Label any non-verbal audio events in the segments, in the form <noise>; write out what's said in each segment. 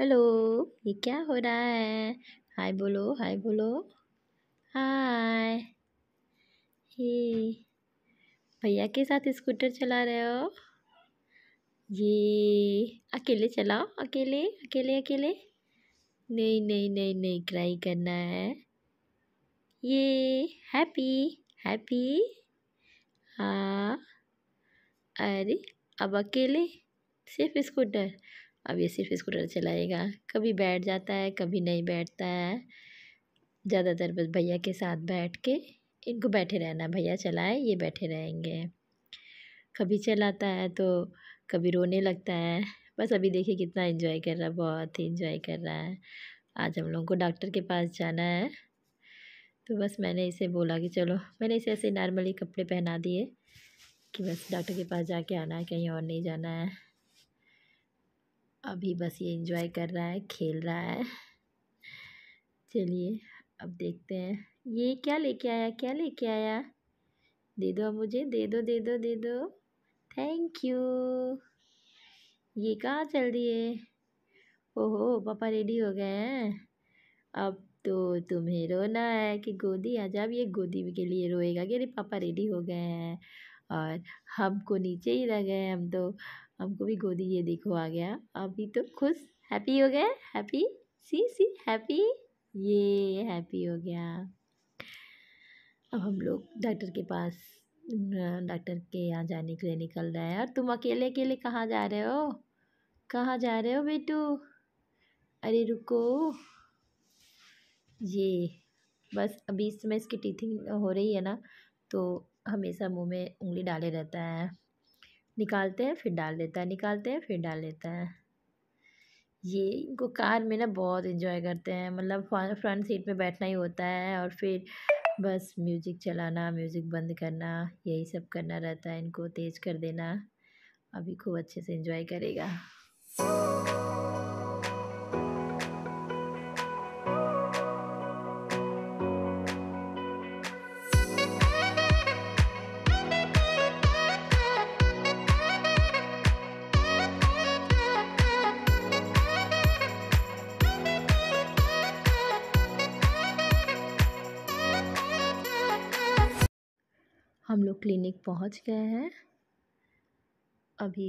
hello ये क्या हो रहा है हाय बोलो हाय बोलो हाय हे भैया के साथ स्कूटर चला रहे हो ये अकेले चलाओ अकेले अकेले अकेले नहीं नहीं नहीं नहीं क्राई करना है ये हैप्पी हैप्पी हाँ अरे अब अकेले सिर्फ स्कूटर अब ये सिर्फ स्कूटर चलाएगा कभी बैठ जाता है कभी नहीं बैठता है ज़्यादातर बस भैया के साथ बैठ के इनको बैठे रहना भैया चलाए ये बैठे रहेंगे कभी चलाता है तो कभी रोने लगता है बस अभी देखिए कितना इन्जॉय कर रहा है बहुत ही इन्जॉय कर रहा है आज हम लोगों को डॉक्टर के पास जाना है तो बस मैंने इसे बोला कि चलो मैंने इसे ऐसे नॉर्मली कपड़े पहना दिए कि बस डॉक्टर के पास जाके आना है कहीं और नहीं जाना है अभी बस ये इंजॉय कर रहा है खेल रहा है चलिए अब देखते हैं ये क्या लेके आया क्या लेके आया दे दो मुझे दे दो दे दो दे दो थैंक यू ये कहाँ चल रही है ओहो पापा रेडी हो गए हैं अब तो तुम्हें रोना है कि गोदी आ जाब ये गोदी के लिए रोएगा कि अरे पापा रेडी हो गए हैं और हमको नीचे ही रह गए हम तो हमको भी गोदी ये देखो आ गया अभी तो खुश हैप्पी हो गया हैप्पी सी सी हैप्पी ये हैप्पी हो गया अब हम लोग डॉक्टर के पास डॉक्टर के यहाँ जाने के लिए निकल रहे हैं और तुम अकेले अकेले कहाँ जा रहे हो कहाँ जा रहे हो बेटू अरे रुको ये बस अभी इस समय इसकी टीथिंग हो रही है ना तो हमेशा मुंह में उंगली डाले रहता है निकालते हैं फिर डाल देता है निकालते हैं फिर डाल देता है ये इनको कार में ना बहुत इन्जॉय करते हैं मतलब फ्रंट सीट पर बैठना ही होता है और फिर बस म्यूज़िक चलाना म्यूज़िक बंद करना यही सब करना रहता है इनको तेज़ कर देना अभी खूब अच्छे से इन्जॉय करेगा हम लोग क्लिनिक पहुंच गए हैं अभी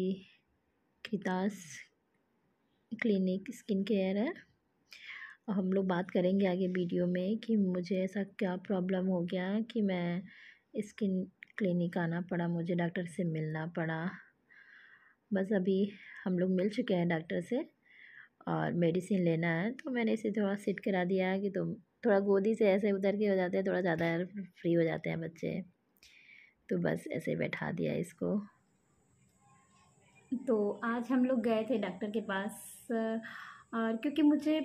कृतास क्लिनिक स्किन केयर है और हम लोग बात करेंगे आगे वीडियो में कि मुझे ऐसा क्या प्रॉब्लम हो गया कि मैं स्किन क्लिनिक आना पड़ा मुझे डॉक्टर से मिलना पड़ा बस अभी हम लोग मिल चुके हैं डॉक्टर से और मेडिसिन लेना है तो मैंने इसे थोड़ा सिट करा दिया कि तुम थोड़ा गोदी से ऐसे उतर के हो जाते हैं थोड़ा ज़्यादा फ्री हो जाते हैं बच्चे तो बस ऐसे बैठा दिया इसको तो आज हम लोग गए थे डॉक्टर के पास और क्योंकि मुझे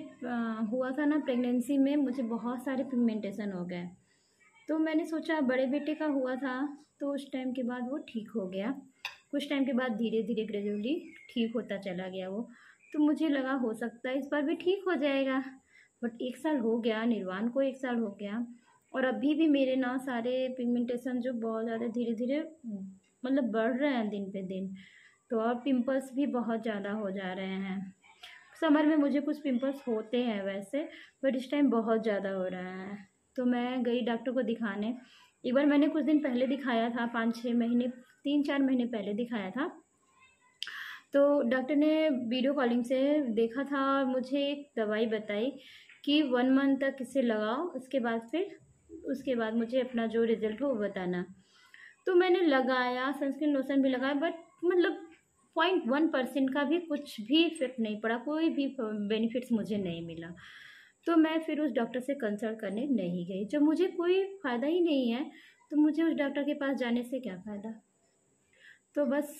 हुआ था ना प्रेगनेंसी में मुझे बहुत सारे पिगमेंटेशन हो गए तो मैंने सोचा बड़े बेटे का हुआ था तो उस टाइम के बाद वो ठीक हो गया कुछ टाइम के बाद धीरे धीरे ग्रेजुअली ठीक होता चला गया वो तो मुझे लगा हो सकता है इस बार भी ठीक हो जाएगा बट एक साल हो गया निर्वाण को एक साल हो गया और अभी भी मेरे ना सारे पिगमेंटेशन जो बहुत ज़्यादा धीरे धीरे मतलब बढ़ रहे हैं दिन पे दिन तो और पिंपल्स भी बहुत ज़्यादा हो जा रहे हैं समर में मुझे कुछ पिंपल्स होते हैं वैसे बट इस टाइम बहुत ज़्यादा हो रहा है तो मैं गई डॉक्टर को दिखाने एक बार मैंने कुछ दिन पहले दिखाया था पाँच छः महीने तीन चार महीने पहले दिखाया था तो डॉक्टर ने वीडियो कॉलिंग से देखा था और मुझे एक दवाई बताई कि वन मंथ तक इसे लगाओ उसके बाद फिर उसके बाद मुझे अपना जो रिज़ल्ट हो वो बताना तो मैंने लगाया सनस्क्रीन लोशन भी लगाया बट मतलब पॉइंट वन परसेंट का भी कुछ भी इफेक्ट नहीं पड़ा कोई भी बेनिफिट्स मुझे नहीं मिला तो मैं फिर उस डॉक्टर से कंसल्ट करने नहीं गई जब मुझे कोई फ़ायदा ही नहीं है तो मुझे उस डॉक्टर के पास जाने से क्या फ़ायदा तो बस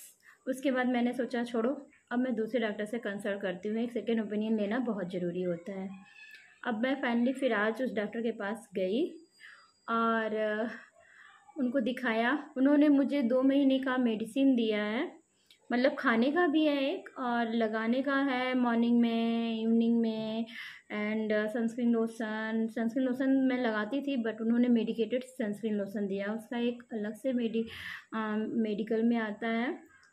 उसके बाद मैंने सोचा छोड़ो अब मैं दूसरे डॉक्टर से कंसल्ट करती हूँ एक सेकेंड ओपिनियन लेना बहुत ज़रूरी होता है अब मैं फाइनली फिर आज उस डॉक्टर के पास गई और उनको दिखाया उन्होंने मुझे दो महीने का मेडिसिन दिया है मतलब खाने का भी है एक और लगाने का है मॉर्निंग में इवनिंग में and sunscreen lotion sunscreen lotion मैं लगाती थी बट उन्होंने मेडिकेटेड सनस्क्रीन लोशन दिया उसका एक अलग से मेडि आ, मेडिकल में आता है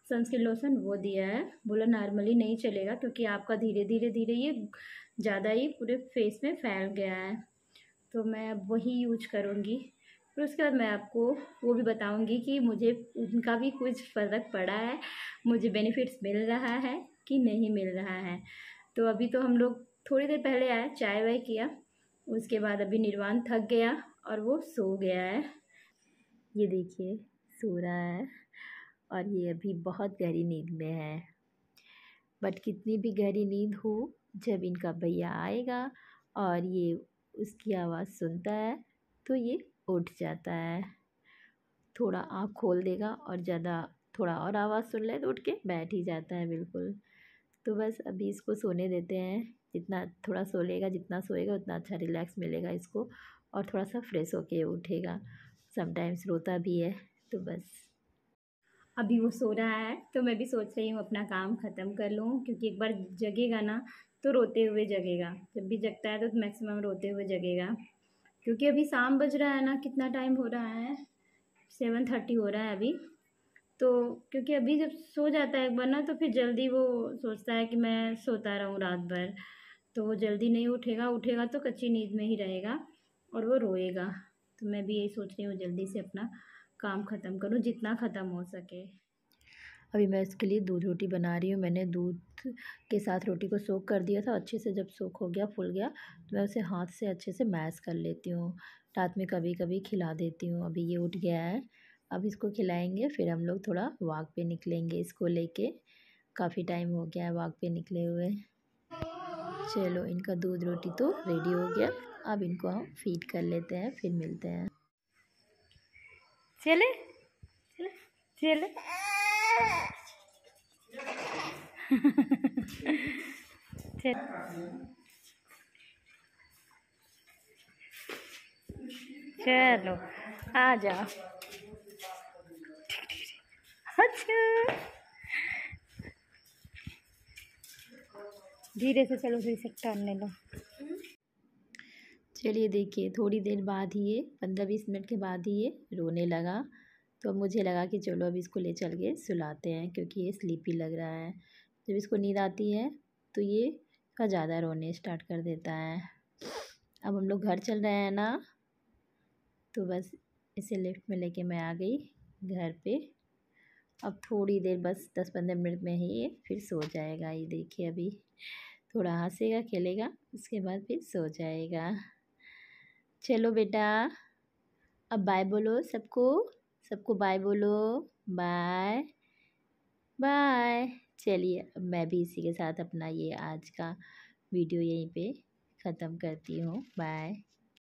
सनस्क्रीन लोशन वो दिया है बोला नॉर्मली नहीं चलेगा क्योंकि आपका धीरे धीरे धीरे ये ज़्यादा ही पूरे फेस में फैल गया है तो मैं वही यूज करूँगी फिर उसके बाद मैं आपको वो भी बताऊँगी कि मुझे उनका भी कुछ फ़र्क पड़ा है मुझे बेनिफिट्स मिल रहा है कि नहीं मिल रहा है तो अभी तो हम लोग थोड़ी देर पहले आए चाय वाय किया उसके बाद अभी निर्वाण थक गया और वो सो गया है ये देखिए सो रहा है और ये अभी बहुत गहरी नींद में है बट कितनी भी गहरी नींद हो जब इनका भैया आएगा और ये उसकी आवाज़ सुनता है तो ये उठ जाता है थोड़ा आँख खोल देगा और ज़्यादा थोड़ा और आवाज़ सुन ले तो उठ के बैठ ही जाता है बिल्कुल तो बस अभी इसको सोने देते हैं जितना थोड़ा सो लेगा जितना सोएगा उतना अच्छा रिलैक्स मिलेगा इसको और थोड़ा सा फ्रेश होके उठेगा समटाइम्स रोता भी है तो बस अभी वो सो रहा है तो मैं भी सोच रही हूँ अपना काम ख़त्म कर लूँ क्योंकि एक बार जगेगा ना तो रोते हुए जगेगा जब भी जगता है तो मैक्सिमम रोते हुए जगेगा क्योंकि अभी शाम बज रहा है ना कितना टाइम हो रहा है सेवन थर्टी हो रहा है अभी तो क्योंकि अभी जब सो जाता है एक बार ना तो फिर जल्दी वो सोचता है कि मैं सोता रहूँ रात भर तो वो जल्दी नहीं उठेगा उठेगा तो कच्ची नींद में ही रहेगा और वो रोएगा तो मैं भी यही सोच रही हूँ जल्दी से अपना काम ख़त्म करूँ जितना ख़त्म हो सके अभी मैं इसके लिए दूध रोटी बना रही हूँ मैंने दूध के साथ रोटी को सोख कर दिया था अच्छे से जब सोख हो गया फूल गया तो मैं उसे हाथ से अच्छे से मैस कर लेती हूँ रात में कभी कभी खिला देती हूँ अभी ये उठ गया है अब इसको खिलाएंगे फिर हम लोग थोड़ा वाक पे निकलेंगे इसको लेके काफ़ी टाइम हो गया है वाक पे निकले हुए चलो इनका दूध रोटी तो रेडी हो गया अब इनको हम फीड कर लेते हैं फिर मिलते हैं चले चले चले <laughs> चलो आ जाओ अच्छा धीरे से चलो फिर से टहलने लो चलिए देखिए थोड़ी देर बाद ही ये पंद्रह बीस मिनट के बाद ही ये रोने लगा तो मुझे लगा कि चलो अब इसको ले चल के सुलाते हैं क्योंकि ये स्लीपी लग रहा है जब इसको नींद आती है तो ये का ज़्यादा रोने स्टार्ट कर देता है अब हम लोग घर चल रहे हैं ना तो बस इसे लिफ्ट में लेके मैं आ गई घर पे अब थोड़ी देर बस दस पंद्रह मिनट में ही ये फिर सो जाएगा ये देखिए अभी थोड़ा हंसेगा खेलेगा उसके बाद फिर सो जाएगा चलो बेटा अब बाय बोलो सबको सबको बाय बोलो बाय बाय चलिए मैं भी इसी के साथ अपना ये आज का वीडियो यहीं पे ख़त्म करती हूँ बाय